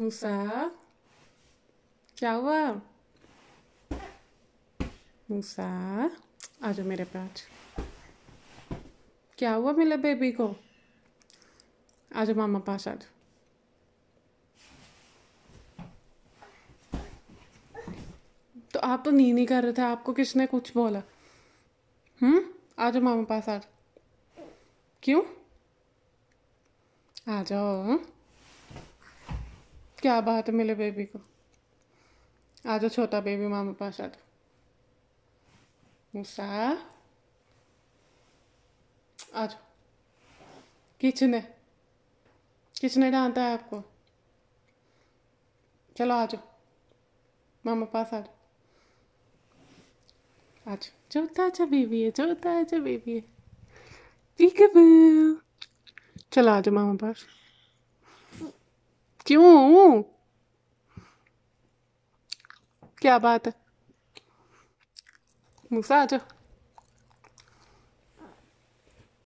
मूसा क्या हुआ मूसा आ जाओ मेरे पास क्या हुआ मेरे बेबी को आ जाओ मामा पास आ जाओ तो आप तो नींद नहीं कर रहे थे आपको किसने कुछ बोला हम्म आ जाओ मामा पास आ जाओ क्यों आ जाओ क्या बात मिले बेबी को आज छोटा बेबी मामा पास आ जाओ मूसा आ किचने किचने डांता है आपको चलो आ जाओ मामा पास आ आज चौथा अच्छा बेबी है चौथा अच्छा बेबी है पीकबू चलो आ जाओ मामा पास क्यों क्या बात है मूसा आ जाओ